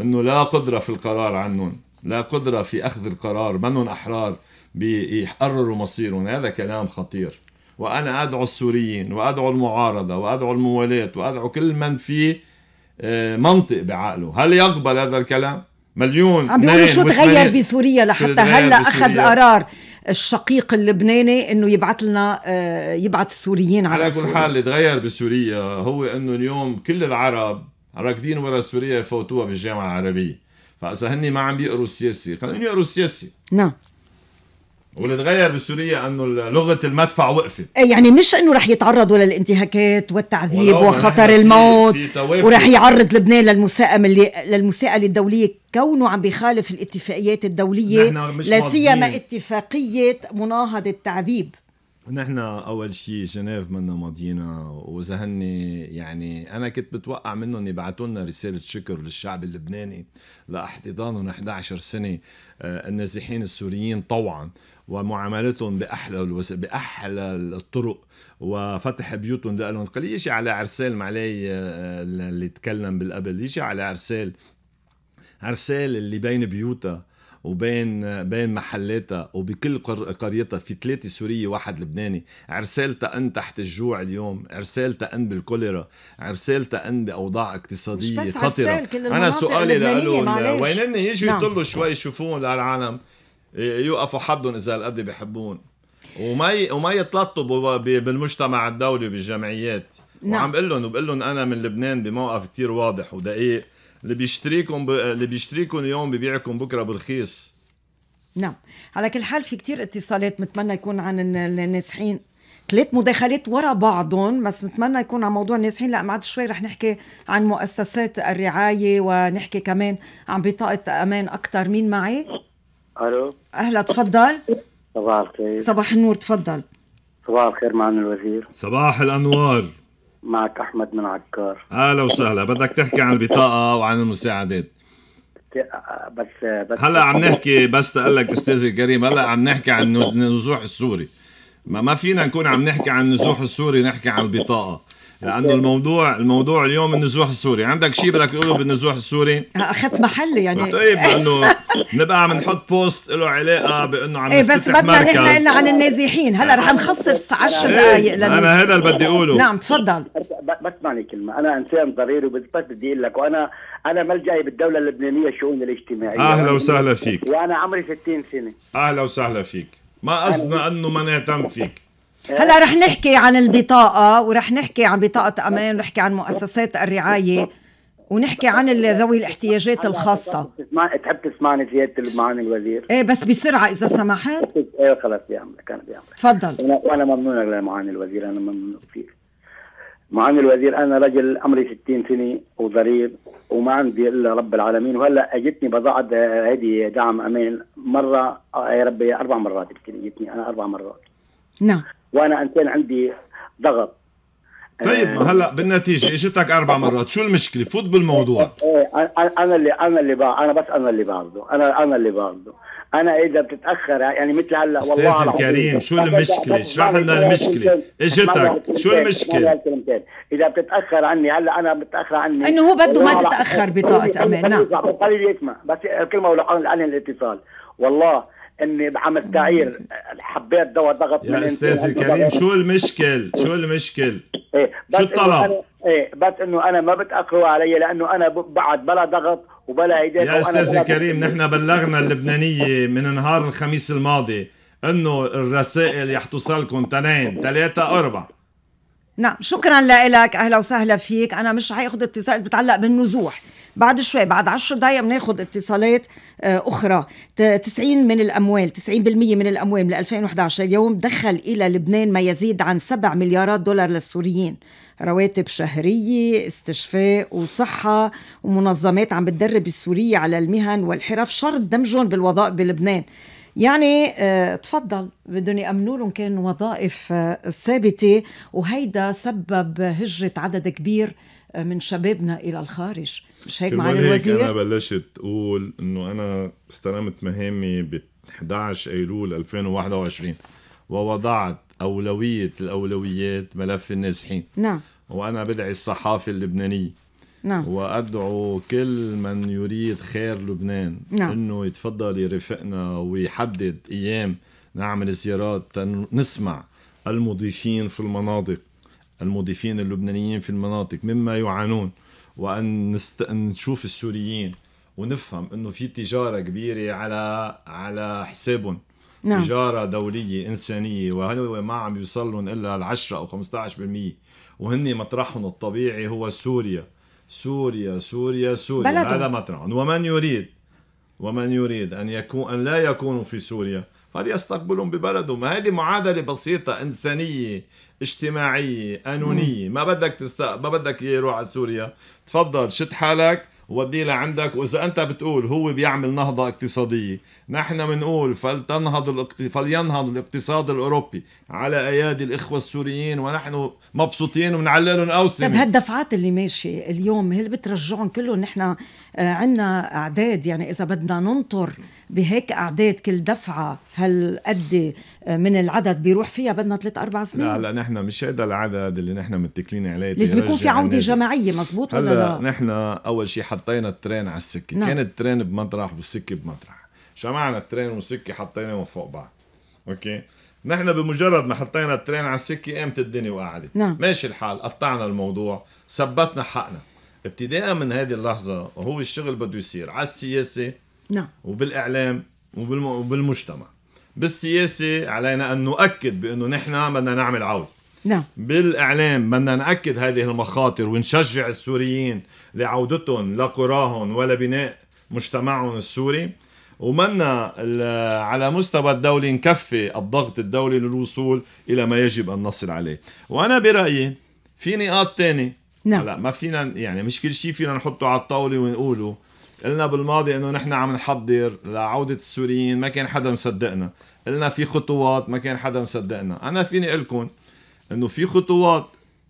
Speaker 2: انه لا قدرة في القرار عنهم لا قدرة في اخذ القرار منهم احرار بيقرروا مصيرهم هذا كلام خطير وانا ادعو السوريين وادعو المعارضة وادعو الموالاة وادعو كل من في آه، منطق بعقله هل يقبل هذا الكلام مليون عم بيقولوا شو تغير
Speaker 1: بسوريا لحتى هلا اخذ القرار الشقيق اللبناني انه يبعث لنا آه، يبعث السوريين على على كل حال اللي
Speaker 2: تغير بسوريا هو انه اليوم كل العرب راكدين ورا سوريا يفوتوها بالجامعه العربيه فاذا هن ما عم بيقروا السياسي خليهم يقروا السياسي نعم واللي تغير بسوريا انه لغه المدفع وقفت
Speaker 1: إيه، يعني مش انه رح يتعرضوا للانتهاكات والتعذيب وخطر يعني الموت ورح يعرض لبنان للمساءمه اللي للمساءله الدوليه كونه عم بيخالف الاتفاقيات الدوليه لا سيما اتفاقيه مناهضه التعذيب
Speaker 2: نحن اول شيء جنيف منا ماضينا وزهني يعني انا كنت بتوقع منهم يبعثوا لنا رساله شكر للشعب اللبناني لاحتضانهم 11 سنه آه، النازحين السوريين طوعا ومعاملتهم باحلى الوس... باحلى الطرق وفتح بيوتهم لهم قال يجي على عرسال معلي آه، اللي تكلم بالقبل يجي على عرسال عرسال اللي بين بيوتها وبين بين محلاتها وبكل قريتها في ثلاثه سوريه واحد لبناني عرسالتها ان تحت الجوع اليوم عرسالتها ان بالكوليرا عرسالتها ان باوضاع اقتصاديه مش بس خطره انا سؤالي لألو آه، وينن يجوا نعم. يطلوا شوي يشوفون للعالم يوقفوا حدهم اذا هالقد بحبون وما ي... وما يتلطوا بالمجتمع الدولي وبالجمعيات نعم. وعم بقول لهم وبقول لهم انا من لبنان بموقف كتير واضح ودقيق اللي بيشتريكم ب... آه، اللي بيشتريكم اليوم ببيعكم بكره برخيص
Speaker 1: نعم على كل حال في كتير اتصالات بتمنى يكون عن النازحين ثلاث مداخلات ورا بعضهم بس نتمنى يكون عن موضوع النازحين لا بعد شوي رح نحكي عن مؤسسات الرعايه ونحكي كمان عن بطاقه امان اكثر مين معي؟ الو اهلا تفضل
Speaker 3: صباح الخير
Speaker 2: صباح النور تفضل
Speaker 3: صباح الخير معنا الوزير صباح الانوار معك احمد من عكار
Speaker 2: اهلا وسهلا بدك تحكي عن البطاقه وعن المساعدات
Speaker 3: آه، بس بس هلا عم
Speaker 2: نحكي بس تقول لك استاذي الكريم هلا عم نحكي عن النزوح السوري ما ما فينا نكون عم نحكي عن النزوح السوري نحكي عن البطاقه يعني لانه الموضوع الموضوع اليوم النزوح السوري عندك شيء بدك تقوله بالنزوح السوري
Speaker 1: اخذت محلي يعني
Speaker 2: طيب لانه نبقى عم نحط بوست له علاقه بانه عم ايه بس بدنا نحن قلنا عن النازحين هلا رح نخصص
Speaker 1: 10 إيه، دقائق لانه انا هذا اللي بدي اقوله نعم تفضل
Speaker 3: بس معني كلمه انا انسان ضرير وبس بدي اقول لك وانا انا ملجئي بالدوله اللبنانيه
Speaker 2: الشؤون الاجتماعيه اهلا وسهلا فيك وانا عمري 60 سنه اهلا وسهلا فيك ما قصدنا انه ما نهتم فيك هلا رح
Speaker 1: نحكي عن البطاقه ورح نحكي عن بطاقه امان ونحكي عن مؤسسات الرعايه ونحكي عن ذوي الاحتياجات الخاصه
Speaker 3: تحب تسمعني زياده معالي الوزير ايه
Speaker 1: بس بسرعه اذا سمحت
Speaker 3: ايه خلص بيعملك انا بيعملك
Speaker 1: تفضل
Speaker 3: وانا ممنون لمعالي الوزير انا ممنون كثير معالي الوزير انا رجل عمري 60 سنه وضرير وما عندي الا رب العالمين وهلا اجتني بضاعه هذه دعم امان مره يا إيه، ربي اربع مرات يمكن اجتني انا اربع مرات نعم وانا انسان عندي ضغط
Speaker 2: طيب ما آه. هلا بالنتيجه اجتك اربع آه. مرات شو المشكله فوت بالموضوع
Speaker 3: ايه انا اللي انا اللي بقى انا بس انا اللي بعرضه انا انا اللي بعرضه انا اذا بتتاخر يعني مثل هلا والله استاذ الكريم شو المشكله اشرح لنا المشكله اجتك شو المشكله اذا بتتاخر عني هلا انا بتاخر عني انه هو بده ما تتاخر بطاقه امان نعم بس كلمه ولا الاتصال والله اني عم استعير حبيت دواء ضغط يا استاذ الكريم شو
Speaker 2: المشكل؟ شو المشكل؟ ايه شو الطلب؟
Speaker 3: ايه بس انه انا ما بتاخروا علي لانه انا بعد بلا ضغط وبلا ايدي يا استاذ الكريم نحن
Speaker 2: بلغنا اللبنانيه من نهار الخميس الماضي انه الرسائل رح توصلكم تنين ثلاثة أربعة
Speaker 1: نعم شكرا لك اهلا وسهلا فيك انا مش حياخذ اتصال بتعلق بالنزوح بعد شوي بعد 10 دقائق بناخذ اتصالات آه، اخرى 90 من الاموال 90% من الاموال من 2011 اليوم دخل الى لبنان ما يزيد عن 7 مليارات دولار للسوريين رواتب شهرية استشفاء وصحة ومنظمات عم بتدرب السورية على المهن والحرف شرط دمجهم بالوظائف بلبنان يعني اه تفضل بدهم يأمنوا لهم كان وظائف آه، ثابتة وهيدا سبب هجرة عدد كبير من شبابنا الى الخارج مش هيك معالي الوزير انا
Speaker 2: بلشت اقول انه انا استلمت مهامي ب 11 ايلول 2021 ووضعت اولويه الاولويات ملف النازحين نعم وانا بدعي الصحافه اللبنانيه نعم وادعو كل من يريد خير لبنان نعم. انه يتفضل يرافقنا ويحدد ايام نعمل زيارات نسمع المضيفين في المناطق المضيفين اللبنانيين في المناطق مما يعانون وان نست... نشوف السوريين ونفهم انه في تجاره كبيره على على حسابهم نعم. تجاره دوليه انسانيه وهو ما عم يوصل لهم الا ال 10 او 15% وهن مطرحهم الطبيعي هو سوريا سوريا سوريا سوريا بلده. هذا مطرحهم ومن يريد ومن يريد ان يكون ان لا يكونوا في سوريا فليستقبلهم ببلدهم هذه معادلة بسيطة إنسانية اجتماعية قانونية ما بدك تست... ما بدك يروح على سوريا تفضل شد حالك وديه لعندك واذا انت بتقول هو بيعمل نهضه اقتصاديه نحن بنقول فلتنهض الاقت... فلينهض الاقتصاد الاوروبي على ايادي الاخوه السوريين ونحن مبسوطين وبنعلي لهم اوسمه طيب هالدفعات
Speaker 1: اللي ماشيه اليوم هل بترجعهم كلهم نحن آه، عندنا اعداد يعني اذا بدنا ننطر بهيك اعداد كل دفعه هالقد آه، من العدد بيروح فيها بدنا ثلاث اربع سنين لا لا
Speaker 2: نحن مش هذا العدد اللي نحن متكلين عليه لازم يكون في عوده جماعيه
Speaker 1: مزبوط ولا لا
Speaker 2: نحن اول شيء حطينا الترين على السكه نعم. كان الترين بمطرح والسكه بمطرح جمعنا الترين والسكه حطيناهم فوق بعض اوكي نحن بمجرد ما حطينا الترين على السكه قامت الدنيا وقعدت نعم. ماشي الحال قطعنا الموضوع ثبتنا حقنا ابتداء من هذه اللحظه وهو الشغل بده يصير على السياسه نعم وبالاعلام وبالمجتمع بالسياسه علينا ان نؤكد بانه نحن بدنا نعمل عوده نعم بالاعلام بدنا ناكد هذه المخاطر ونشجع السوريين لعودتهم لقراهم ولبناء مجتمعهم السوري ومنا على مستوى الدولة نكفي الضغط الدولي للوصول إلى ما يجب أن نصل عليه وأنا برأيي في نقاط تانية نعم. لا ما فينا يعني مش كل شيء فينا نحطه على الطاولة ونقوله قلنا بالماضي انه نحن عم نحضر لعوده السوريين ما كان حدا مصدقنا قلنا في خطوات ما كان حدا مصدقنا انا فيني لكم انه في خطوات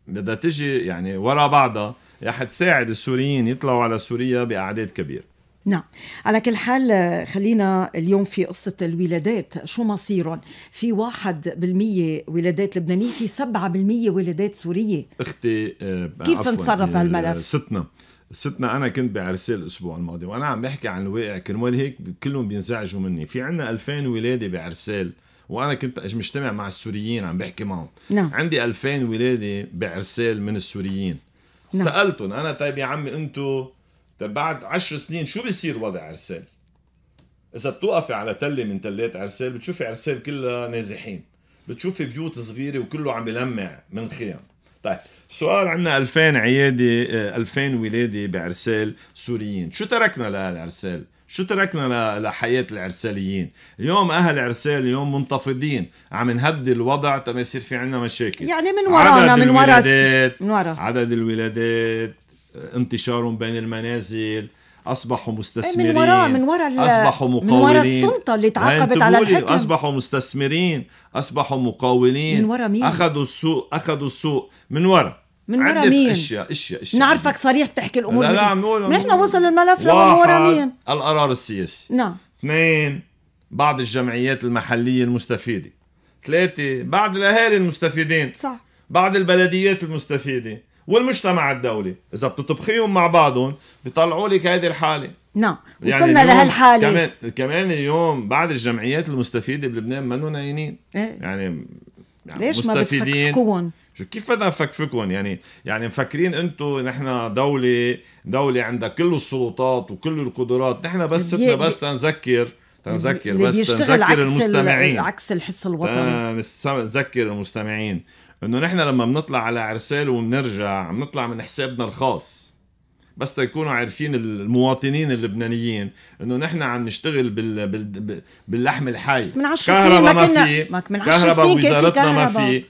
Speaker 2: بدها تجي يعني ورا بعضها رح تساعد السوريين يطلعوا على سوريا باعداد كبيره
Speaker 1: نعم على كل حال خلينا اليوم في قصة الولادات شو مصيرهم في واحد بالمية ولادات لبنانية في سبعة بالمية ولادات سورية
Speaker 2: أختي آه، كيف نتصرف بهالملف ستنا ستنا انا كنت بعرسال الاسبوع الماضي وانا عم بحكي عن الواقع كرمال هيك كلهم بينزعجوا مني في عنا 2000 ولاده بعرسال وانا كنت مجتمع مع السوريين عم بحكي معهم نعم. عندي 2000 ولاده بعرسال من السوريين نعم. سالتهم انا طيب يا عمي انتم طيب بعد 10 سنين شو بيصير وضع عرسال؟ اذا بتوقفي على تله من تلات عرسال بتشوفي عرسال كلها نازحين بتشوفي بيوت صغيره وكله عم بلمع من خيام طيب سؤال عندنا 2000 عياده 2000 آه، ولاده بعرسال سوريين شو تركنا لهالعرسال شو تركنا لحياة العرساليين اليوم أهل عرسال اليوم منتفضين عم نهدي الوضع تما يصير في عنا مشاكل يعني من ورانا من ورا من ورا عدد الولادات آه، انتشارهم بين المنازل اصبحوا إيه، مستثمرين من وراء من وراء اصبحوا مقاولين من وراء السلطه اللي تعاقبت على الحكم اصبحوا مستثمرين اصبحوا مقاولين من وراء مين اخذوا السوق اخذوا السوق من وراء من ورا مين؟ اشياء اشياء اشياء
Speaker 1: نعرفك صريح بتحكي الامور لا لا عم نقول نحن وصل الملف لو من ورا مين؟
Speaker 2: القرار السياسي نعم اثنين بعض الجمعيات المحليه المستفيده ثلاثه بعض الاهالي المستفيدين صح بعض البلديات المستفيده والمجتمع الدولي اذا بتطبخيهم مع بعضهم بيطلعوا لك هذه الحاله نعم يعني وصلنا لهالحاله كمان كمان اليوم بعد الجمعيات المستفيده بلبنان ما ناينين إيه؟ يعني يعني ليش مستفيدين ما شو كيف بدنا نفكفكهم يعني يعني مفكرين انتم نحن دوله دوله عندها كل السلطات وكل القدرات نحن بس ستنا بس تنذكر تنذكر بس تنذكر المستمعين
Speaker 1: عكس الحس الوطني
Speaker 2: نذكر المستمعين انه نحن لما بنطلع على عرسال وبنرجع بنطلع من حسابنا الخاص بس تكونوا عارفين المواطنين اللبنانيين انه نحن عم نشتغل بال... بال... باللحم الحي بس من 10 سنين ما, كنا... ما في من 10 سنين وزارتنا ما في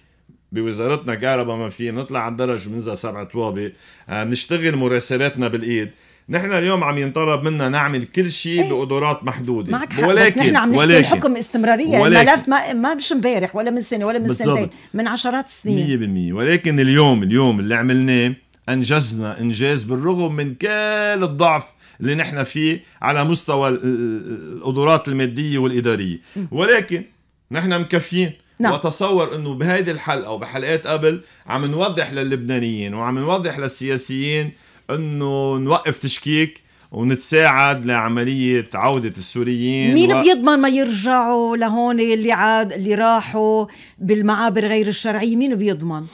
Speaker 2: بوزارتنا كهرباء ما في بنطلع على الدرج وبننزل سبع طوابق آه، بنشتغل مراسلاتنا بالايد نحن اليوم عم ينطلب منا نعمل كل شيء ايه؟ بقدرات محدوده معك حق ولكن بس نحن عم نحكي الحكم
Speaker 1: استمراريه ولكن الملف ما ما مش امبارح ولا من سنه ولا من سنتين من عشرات السنين
Speaker 2: 100% ولكن اليوم اليوم اللي عملناه انجزنا انجاز بالرغم من كل الضعف اللي نحن فيه على مستوى القدرات الماديه والاداريه ولكن نحن مكفيين نعم. وتصور انه بهيدي الحلقه وبحلقات قبل عم نوضح للبنانيين وعم نوضح للسياسيين انه نوقف تشكيك ونتساعد لعملية عودة السوريين مين و...
Speaker 1: بيضمن ما يرجعوا لهون اللي عاد اللي راحوا بالمعابر غير الشرعية مين بيضمن؟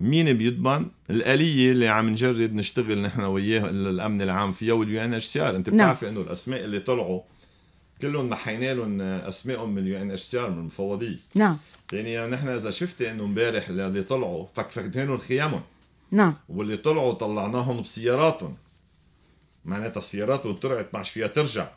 Speaker 2: مين بيضمن؟ الآلية اللي عم نجرب نشتغل نحن وياه الأمن العام فيها واليو ان اتش سي ار، أنت نعم. بتعرفي إنه الأسماء اللي طلعوا كلهم نحينا لهم أسمائهم من اليو ان اتش سي ار من المفوضية نعم يعني نحن إذا شفتي إنه امبارح اللي طلعوا فكفكنا لهم خيامهم نعم واللي طلعوا طلعناهم بسياراتهم معناتها سياراتهم طلعت ما عادش فيها ترجع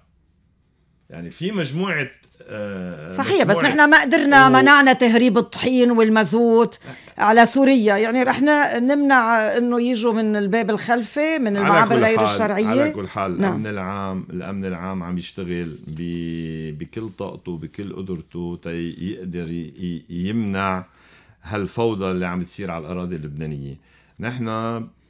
Speaker 2: يعني في مجموعة آه صحيح مجموعة بس نحن ما قدرنا و... منعنا
Speaker 1: تهريب الطحين والمازوت على سوريا يعني رحنا نمنع انه يجوا من الباب الخلفي من المعابر غير الشرعية على كل حال نعم. الامن
Speaker 2: العام الامن العام عم يشتغل ب... بكل طاقته بكل قدرته يقدر ي... يمنع هالفوضى اللي عم تصير على الاراضي اللبنانية نحن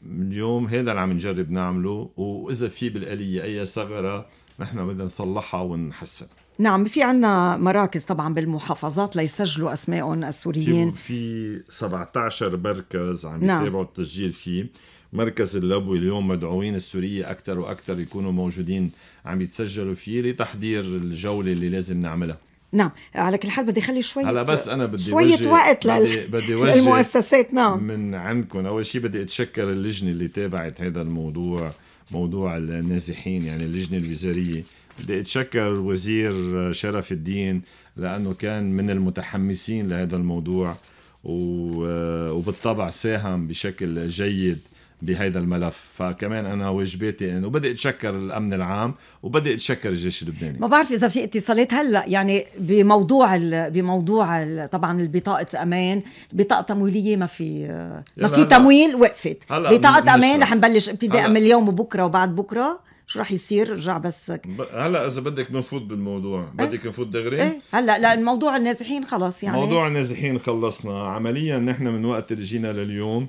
Speaker 2: اليوم هذا اللي عم نجرب نعمله واذا في بالاليه اي ثغره نحن بدنا نصلحها ونحسنها
Speaker 1: نعم في عنا مراكز طبعا بالمحافظات ليسجلوا اسمائهم السوريين
Speaker 2: في 17 مركز عم نعم. يتابعوا التسجيل فيه مركز اللبوي اليوم مدعوين السورية أكثر وأكثر يكونوا موجودين عم يتسجلوا فيه لتحضير الجولة اللي لازم نعملها
Speaker 1: نعم على كل حال بدي خلي شوية هلا بس أنا بدي شوية وقت بدي, وجه للمؤسسات نعم
Speaker 2: من عندكم أول شيء بدي أتشكر اللجنة اللي تابعت هذا الموضوع موضوع النازحين يعني اللجنة الوزارية بدي أتشكر وزير شرف الدين لأنه كان من المتحمسين لهذا الموضوع وبالطبع ساهم بشكل جيد بهذا الملف فكمان انا واجباتي انه بدي اتشكر الامن العام وبدي اتشكر الجيش اللبناني ما
Speaker 1: بعرف اذا في اتصالات هلا يعني بموضوع الـ بموضوع الـ طبعا البطاقه امان بطاقه تمويليه ما في ما في تمويل وقفت بطاقه امان رح نبلش ابتداء من اليوم وبكره وبعد بكره شو راح يصير رجع بس
Speaker 2: هلا اذا بدك بنفوت بالموضوع إيه؟ بدك نفوت دغري إيه؟
Speaker 1: هلا لان موضوع النازحين خلص يعني موضوع
Speaker 2: النازحين خلصنا عمليا نحن من وقت اللي جينا لليوم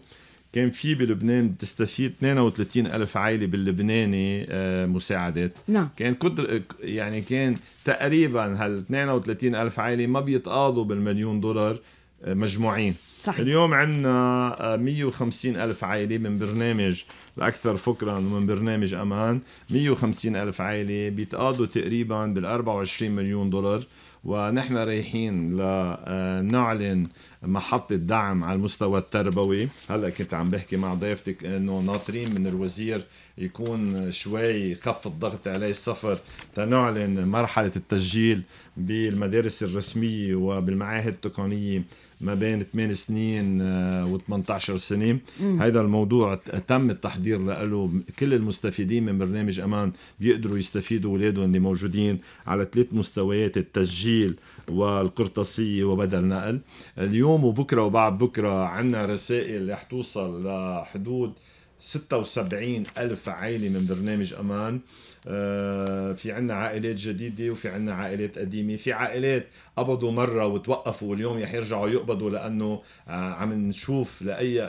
Speaker 2: كان في بلبنان بتستفيد 32 ألف عائلة باللبناني آه، مساعدات نعم كان قدر يعني كان تقريبا هال 32 ألف عائلة ما بيتقاضوا بالمليون دولار آه، مجموعين صحيح. اليوم عندنا 150 آه، ألف عائلة من برنامج الأكثر فكرا ومن برنامج أمان 150 ألف عائلة بيتقاضوا تقريبا بال 24 مليون دولار ونحن رايحين لنعلن محطة دعم على المستوى التربوي هلا كنت عم بحكي مع ضيفتك انه ناطرين من الوزير يكون شوي خف الضغط عليه السفر تنعلن مرحلة التسجيل بالمدارس الرسمية وبالمعاهد التقنية ما بين 8 سنين آه، و 18 سنه هذا الموضوع تم التحضير له كل المستفيدين من برنامج امان بيقدروا يستفيدوا اولادهم اللي موجودين على ثلاث مستويات التسجيل والقرطاسية وبدل نقل اليوم وبكرة وبعد بكرة عنا رسائل رح توصل لحدود 76 ألف عائلة من برنامج أمان آه، في عنا عائلات جديدة وفي عنا عائلات قديمة في عائلات قبضوا مرة وتوقفوا واليوم رح يرجعوا يقبضوا لأنه آه، عم نشوف لأي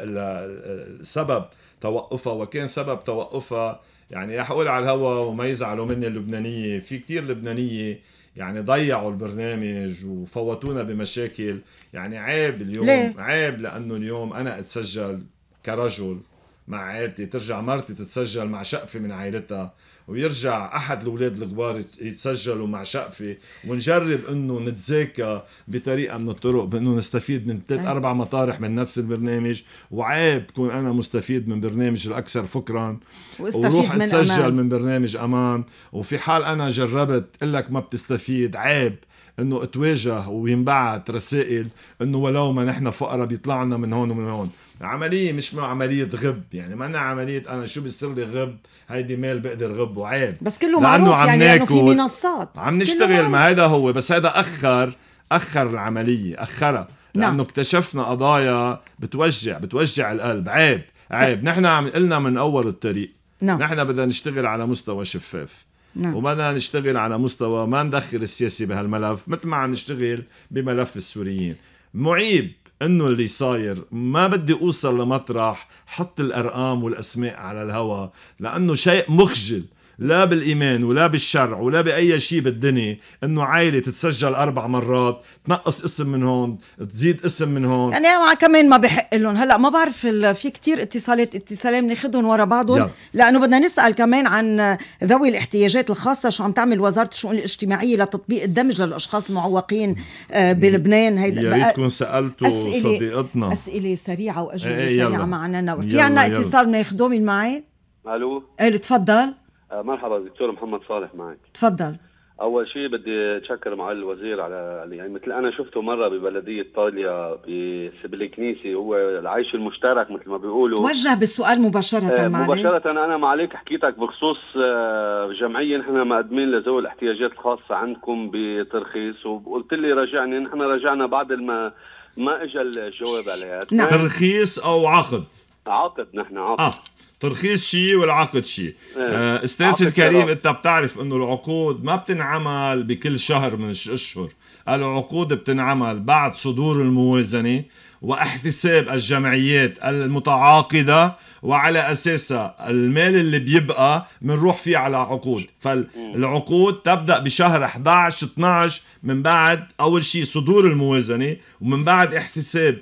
Speaker 2: سبب توقفها وكان سبب توقفها يعني رح أقول على الهوى وما يزعلوا مني اللبنانية في كتير لبنانية يعني ضيعوا البرنامج وفوتونا بمشاكل يعني عيب اليوم ليه؟ عيب لانه اليوم انا اتسجل كرجل مع عائلتي ترجع مرتي تتسجل مع شقفه من عائلتها ويرجع احد الاولاد الكبار يتسجلوا مع شقفه ونجرب انه نتذاكى بطريقه من الطرق بانه نستفيد من ثلاث أيوة. اربع مطارح من نفس البرنامج وعيب كون انا مستفيد من برنامج الاكثر فكرا وروح من اتسجل أمان. من برنامج امان وفي حال انا جربت لك ما بتستفيد عيب انه اتواجه وينبعث رسائل انه ولو ما نحن فقراء بيطلعنا من هون ومن هون عملية مش مو عملية غب يعني ما أنا عملية أنا شو بيصير لي غب هيدي مال بقدر غب وعيب بس كله معروف يعني عم يعني لأنه في منصات عم نشتغل ما هيدا هو بس هيدا أخر أخر العملية أخرها نعم. لأنه نعم. اكتشفنا قضايا بتوجع بتوجع القلب عيب عيب نحن عم قلنا من أول الطريق نعم. نحن بدنا نشتغل على مستوى شفاف نعم. وبدنا نشتغل على مستوى ما ندخل السياسي بهالملف مثل ما عم نشتغل بملف السوريين معيب انه اللي صاير ما بدي اوصل لمطرح حط الارقام والاسماء على الهوا لانه شيء مخجل لا بالايمان ولا بالشرع ولا باي شيء بالدنيا انه عائله تتسجل اربع مرات تنقص اسم من هون تزيد اسم من هون
Speaker 1: يعني كمان ما بحق لهم هلا ما بعرف في كتير اتصالات اتصالات بناخذهم ورا بعضهم لانه بدنا نسال كمان عن ذوي الاحتياجات الخاصه شو عم تعمل وزاره الشؤون الاجتماعيه لتطبيق الدمج للاشخاص المعوقين آه، بلبنان هيدا يا ريت تكون سالتوا صديقتنا اسئله سريعه واجوبه إيه، سريعه معنا في عنا اتصال بناخذه من معي الو ايه تفضل
Speaker 3: آه، مرحبا دكتور محمد صالح معك تفضل اول شيء بدي اتشكر مع الوزير على يعني مثل انا شفته مره ببلديه طاليا بسبل كنيسي هو العيش المشترك مثل ما بيقولوا وجه
Speaker 1: بالسؤال مباشره آه مباشره
Speaker 3: انا ما حكيتك بخصوص آه جمعيه نحن مقدمين لذوي الاحتياجات الخاصه عندكم بترخيص وقلت لي راجعني نحن رجعنا بعد ما ما اجى الجواب عليها نعم.
Speaker 2: ترخيص او عقد
Speaker 3: عقد نحن عقد آه.
Speaker 2: ترخيص شيء والعقد شيء إيه. آه، استاذ الكريم انت بتعرف انه العقود ما بتنعمل بكل شهر من الاشهر العقود بتنعمل بعد صدور الموازنه واحتساب الجمعيات المتعاقده وعلى اساسها المال اللي بيبقى بنروح فيه على عقود فالعقود تبدا بشهر 11 12 من بعد اول شيء صدور الموازنه ومن بعد احتساب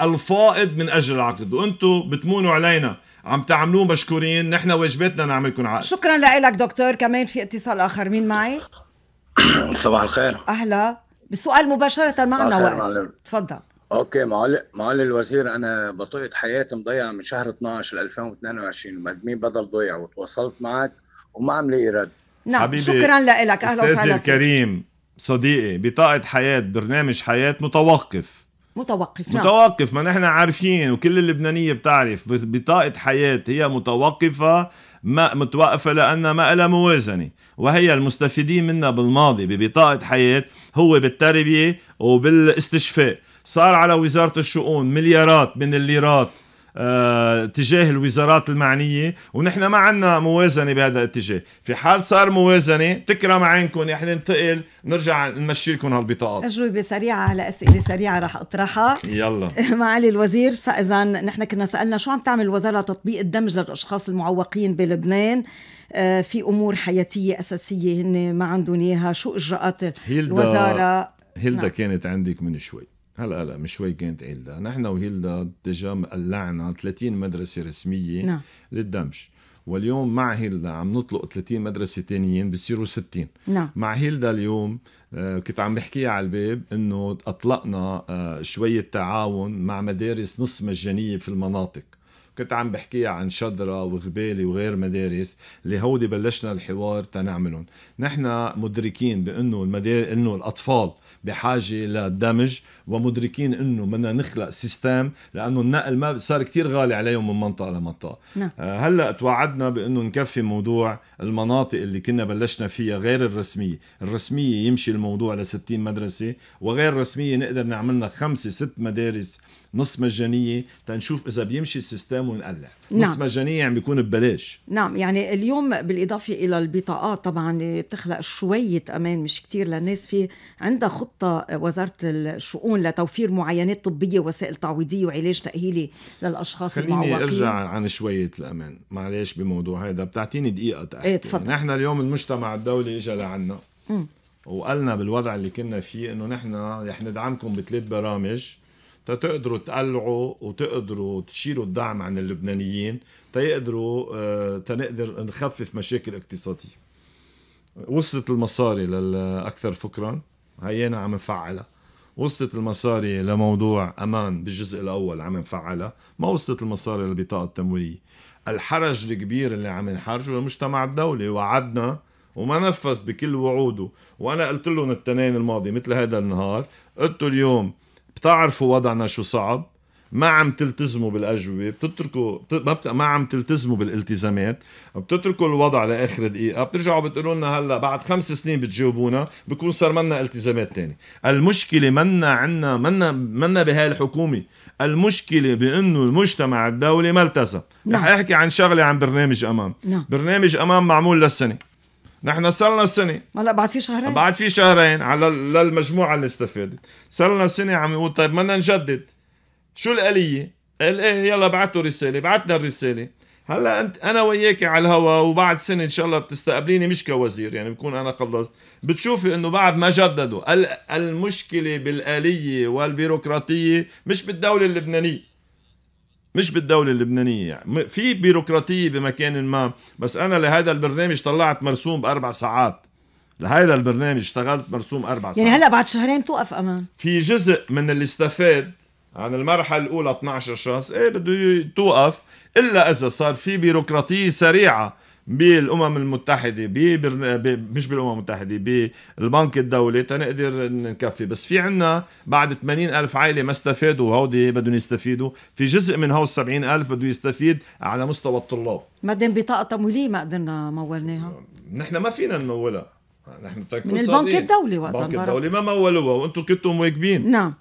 Speaker 2: الفائض من اجل العقد وانتم بتمونوا علينا عم تعملوه مشكورين نحن واجباتنا نعملكم عقد
Speaker 1: شكرا لك دكتور كمان في اتصال اخر مين معي
Speaker 2: صباح الخير
Speaker 1: اهلا بالسؤال مباشره ما عندنا وقت معلم.
Speaker 3: تفضل اوكي معالي معالي الوزير انا بطئة حياتي مضيعه من شهر 12 ل 2022 المقدمين بدل ضيع وتواصلت معك وما عم لي رد
Speaker 1: نعم حبيبي شكرا لك اهلا وسهلا استاذي
Speaker 2: الكريم صديقي بطاقة حياة برنامج حياة متوقف
Speaker 1: متوقف نعم.
Speaker 2: متوقف ما نحن عارفين وكل اللبنانية بتعرف بطاقة حياة هي متوقفة ما متوقفة لأنها ما لها موازنة وهي المستفيدين منها بالماضي ببطاقة حياة هو بالتربية وبالاستشفاء صار على وزارة الشؤون مليارات من الليرات آه، تجاه الوزارات المعنية ونحن ما عندنا موازنة بهذا الاتجاه في حال صار موازنة تكرم عينكم نحن ننتقل نرجع نمشي لكم هالبطاقات
Speaker 1: أجوبة سريعة على أسئلة سريعة رح أطرحها يلا معالي الوزير فإذا نحن كنا سألنا شو عم تعمل الوزارة تطبيق الدمج للأشخاص المعوقين بلبنان آه، في أمور حياتية أساسية هن ما عندهم إياها شو إجراءات الوزارة هيلدا نعم.
Speaker 2: كانت عندك من شوي هلا هلا من شوي كانت هيلدا نحن وهيلدا اتجاه قلعنا 30 مدرسه رسميه نعم. للدمش واليوم مع هيلدا عم نطلق 30 مدرسه ثانيين بصيروا 60 نعم مع هيلدا اليوم آه، كنت عم بحكيها على الباب انه اطلقنا آه، شويه تعاون مع مدارس نص مجانيه في المناطق كنت عم بحكيها عن شدرة وغبالي وغير مدارس اللي هودي بلشنا الحوار تنعملهم نحن مدركين بانه المدار انه الاطفال بحاجه للدمج ومدركين انه بدنا نخلق سيستم لانه النقل ما صار كتير غالي عليهم من منطقه لمنطقه نعم. آه، هلا توعدنا بانه نكفي موضوع المناطق اللي كنا بلشنا فيها غير الرسميه الرسميه يمشي الموضوع ل 60 مدرسه وغير رسميه نقدر نعملنا خمسه ست مدارس نص مجانيه تنشوف اذا بيمشي السيستم ونقلع نعم. نص مجانيه عم يعني بيكون ببلاش
Speaker 1: نعم يعني اليوم بالاضافه الى البطاقات طبعا بتخلق شويه امان مش كتير للناس في عندها خطه وزاره الشؤون لتوفير معاينات طبيه وسائل تعويضيه وعلاج تاهيلي للاشخاص خليني المعوقين ارجع
Speaker 2: عن شويه الامان معلش بموضوع هذا بتعطيني دقيقه تاكد ايه تفضل نحن اليوم المجتمع الدولي اجى لعنا وقالنا بالوضع اللي كنا فيه انه نحن رح ندعمكم بثلاث برامج تتقدروا تقلعوا وتقدروا تشيلوا الدعم عن اللبنانيين تيقدروا آه، تنقدر نخفف مشاكل اقتصاديه وصلت المصاري للاكثر فكرا هينا عم نفعلها وصلت المصاري لموضوع امان بالجزء الاول عم نفعلها ما وصلت المصاري للبطاقه التمويليه الحرج الكبير اللي عم نحرجه للمجتمع الدولي وعدنا وما نفذ بكل وعوده وانا قلت لهم التنين الماضي مثل هذا النهار قلت اليوم بتعرفوا وضعنا شو صعب ما عم تلتزموا بالاجوبه بتتركوا بت... ما عم تلتزموا بالالتزامات بتتركوا الوضع لاخر دقيقه بترجعوا بتقولوا لنا هلا بعد خمس سنين بتجاوبونا بكون صار منا التزامات تاني المشكله منا عنا منا منا الحكومه المشكله بانه المجتمع الدولي ما التزم رح نعم. احكي عن شغله عن برنامج امام نعم. برنامج امام معمول للسنه نحن صلنا سنة هلا بعد في شهرين بعد في شهرين على للمجموعه اللي استفادت صلنا سنة عم يقول طيب بدنا نجدد شو الاليه قال ايه يلا بعتوا رساله بعتنا الرساله هلا انت انا وياك على الهوا وبعد سنه ان شاء الله بتستقبليني مش كوزير يعني بكون انا خلصت بتشوفي انه بعد ما جددوا المشكله بالاليه والبيروقراطيه مش بالدوله اللبنانيه مش بالدولة اللبنانية في بيروقراطية بمكان ما بس أنا لهذا البرنامج طلعت مرسوم بأربع ساعات لهذا البرنامج اشتغلت مرسوم أربع يعني ساعات يعني
Speaker 1: هلأ بعد شهرين توقف أمان
Speaker 2: في جزء من اللي استفاد عن المرحلة الأولى 12 شخص إيه بده توقف إلا إذا صار في بيروقراطية سريعة بالامم المتحده مش بالامم المتحده بالبنك الدولي تنقدر نكفي بس في عنا بعد 80 الف عائله ما استفادوا وهودي بدهم يستفيدوا في جزء من هول 70 الف بده يستفيد على مستوى الطلاب
Speaker 1: ما دام بطاقه تمويليه ما قدرنا مولناها
Speaker 2: نحن ما فينا نمولها نحن من البنك الدولي وقتها البنك الدولي ما مولوها وانتم كنتم مواكبين
Speaker 1: نعم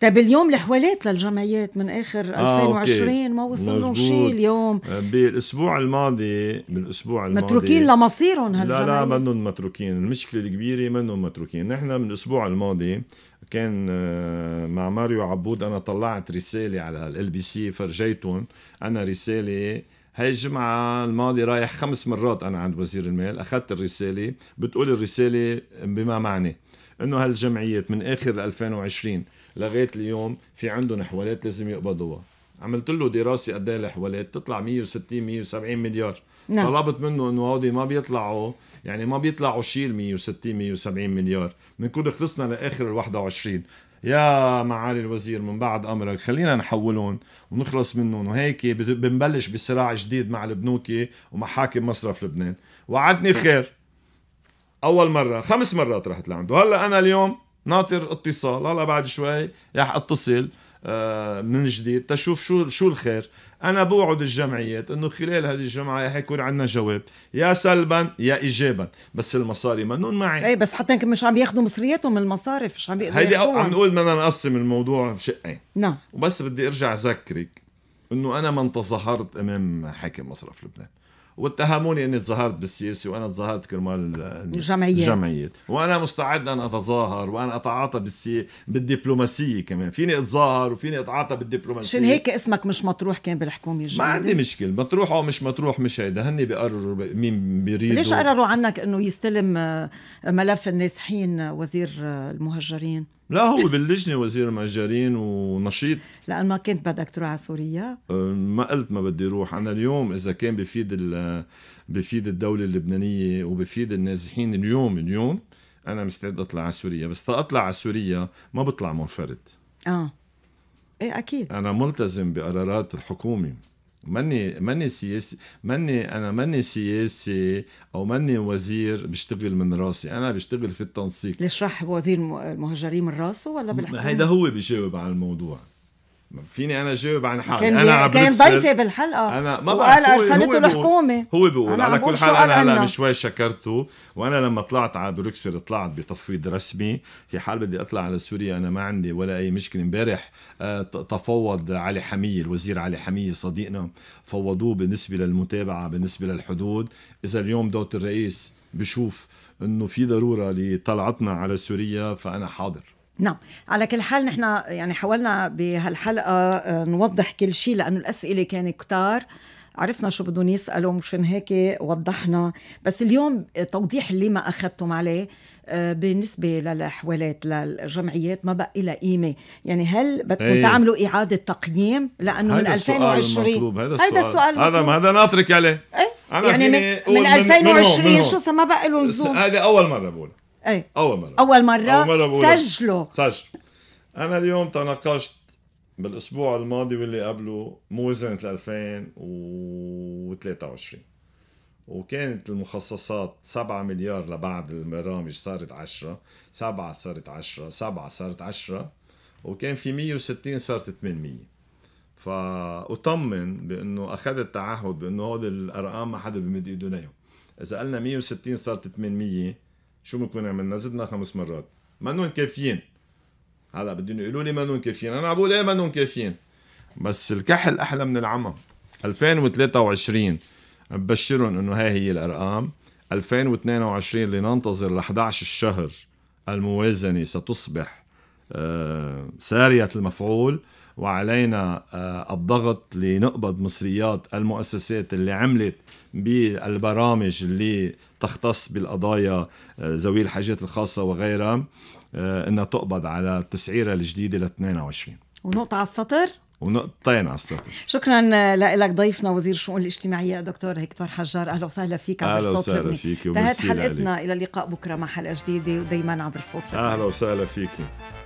Speaker 1: طيب اليوم الحوالات للجمعيات من اخر آه 2020 ما وصلنا شيء اليوم
Speaker 2: آه، بالاسبوع الماضي بالاسبوع الماضي متروكين لمصيرهم هالجمعيات لا لا منهم متروكين المشكله الكبيره منهم متروكين نحن من الاسبوع الماضي كان آه، مع ماريو عبود انا طلعت رساله على ال بي سي فرجيتهم انا رساله هاي الجمعة الماضي رايح خمس مرات أنا عند وزير المال أخذت الرسالة بتقول الرسالة بما معنى إنه هالجمعيات من آخر 2020 لغايه اليوم في عندهم حوالات لازم يقبضوها عملت له دراسه قد ايه الحوالات تطلع 160 170 مليار نعم. طلبت منه انه هودي ما بيطلعوا يعني ما بيطلعوا ال 160 170 مليار بنكون خلصنا لاخر ال 21 يا معالي الوزير من بعد امرك خلينا نحولهم ونخلص منهم وهيك بنبلش بصراع جديد مع البنوكي ومحاكم مصرف لبنان وعدني نعم. خير اول مره خمس مرات رحت لعنده هلا انا اليوم ناطر اتصال هلا بعد شوي رح اتصل آه، من جديد تشوف شو شو الخير انا بوعد الجمعيات انه خلال هذه الجمعه رح يكون عندنا جواب يا سلبا يا ايجابا بس المصاري منون معي اي بس
Speaker 1: حتى مش عم ياخذوا مصرياتهم من المصارف مش عم بيقدروا هيدي عم
Speaker 2: نقول بدنا نقسم الموضوع بشقين نعم وبس بدي ارجع اذكرك انه انا ما انتظهرت امام حاكم مصرف لبنان واتهموني اني تظاهرت بالسياسي وانا تظاهرت كرمال الجمعيات الجمعيات وانا مستعد ان اتظاهر وانا اتعاطى بالسي... بالدبلوماسيه كمان فيني اتظاهر وفيني اتعاطى بالدبلوماسيه عشان هيك
Speaker 1: اسمك مش مطروح كان بالحكومه الجديده ما عندي
Speaker 2: مشكل مطروح او مش مطروح مش هيدا هن بيقرروا مين بيريدوا ليش قرروا
Speaker 1: عنك انه يستلم آه، ملف النازحين آه، وزير آه، المهجرين
Speaker 2: لا هو باللجنة وزير مهجرين ونشيط
Speaker 1: لأن ما كنت بدك تروح على سوريا؟
Speaker 2: أه، ما قلت ما بدي روح، أنا اليوم إذا كان بفيد بفيد الدولة اللبنانية وبفيد النازحين اليوم اليوم أنا مستعد أطلع على سوريا، بس اطلع على سوريا ما بطلع منفرد. آه إيه أكيد أنا ملتزم بقرارات الحكومة ماني ماني سياسي ماني انا ماني سياسي او ماني وزير بشتغل من راسي انا بشتغل في التنسيق ليش راح وزير المهجرين من راسه ولا بالحكومه هيدا هو بيجاوب على الموضوع فيني انا جاوب عن حالي كان انا عم كان ضيفي
Speaker 1: بالحلقه انا ما وقال ارسلته الحكومه
Speaker 2: هو بيقول على كل حال انا هلا من شوي شكرته وانا لما طلعت على بروكسل طلعت بتفويض رسمي في حال بدي اطلع على سوريا انا ما عندي ولا اي مشكله امبارح آه، تفوض علي حميه الوزير علي حميه صديقنا فوضوه بالنسبه للمتابعه بالنسبه للحدود اذا اليوم دوله الرئيس بشوف انه في ضروره لطلعتنا على سوريا فانا حاضر
Speaker 1: نعم على كل حال نحن يعني حاولنا بهالحلقه آه، نوضح كل شيء لانه الاسئله كان كتار عرفنا شو بدهم يسالوا مشان هيك وضحنا بس اليوم توضيح اللي ما اخذتم عليه آه، بالنسبه للحوالات للجمعيات ما بقى لها قيمه يعني هل بدكم أيه. تعملوا اعاده تقييم لانه من 2020 هذا السؤال هذا السؤال هذا
Speaker 2: هذا ناطرك عليه أيه؟ أنا يعني من, من 2020 شو
Speaker 1: ما بقى له لزوم هذه
Speaker 2: اول مره بقول اي اول مره اول مره, أول مرة سجلوا سجلوا انا اليوم تناقشت بالاسبوع الماضي واللي قبله موازنه 2023 وكانت المخصصات 7 مليار لبعض البرامج صارت 10 7 صارت 10 7 صارت 10 وكان في 160 صارت 800 فاطمن بانه اخذت تعهد بانه هول الارقام ما حدا بمد ايده اذا قلنا 160 صارت 800 شو بنكون عملنا زدنا خمس مرات نون كافيين هلا بدهم يقولوا لي نون كافيين انا عم بقول ايه نون كافيين بس الكحل احلى من العمى 2023 ببشرهم انه هاي هي الارقام 2022 لننتظر ل 11 الشهر الموازنه ستصبح آه، ساريه المفعول وعلينا آه، الضغط لنقبض مصريات المؤسسات اللي عملت بالبرامج اللي تختص بالقضايا آه، ذوي الحاجات الخاصة وغيرها آه، انها تقبض على التسعيره الجديده ل 22
Speaker 1: ونقطة على السطر
Speaker 2: ونقطتين على السطر
Speaker 1: شكرا لك ضيفنا وزير الشؤون الاجتماعية دكتور هيكتور حجار أهلا وسهلا فيك عبر أهلا وسهلا فيك انتهت حلقتنا عليك. إلى اللقاء بكرة مع حلقة جديدة ودايما عبر صوت أهلا
Speaker 2: وسهلا فيك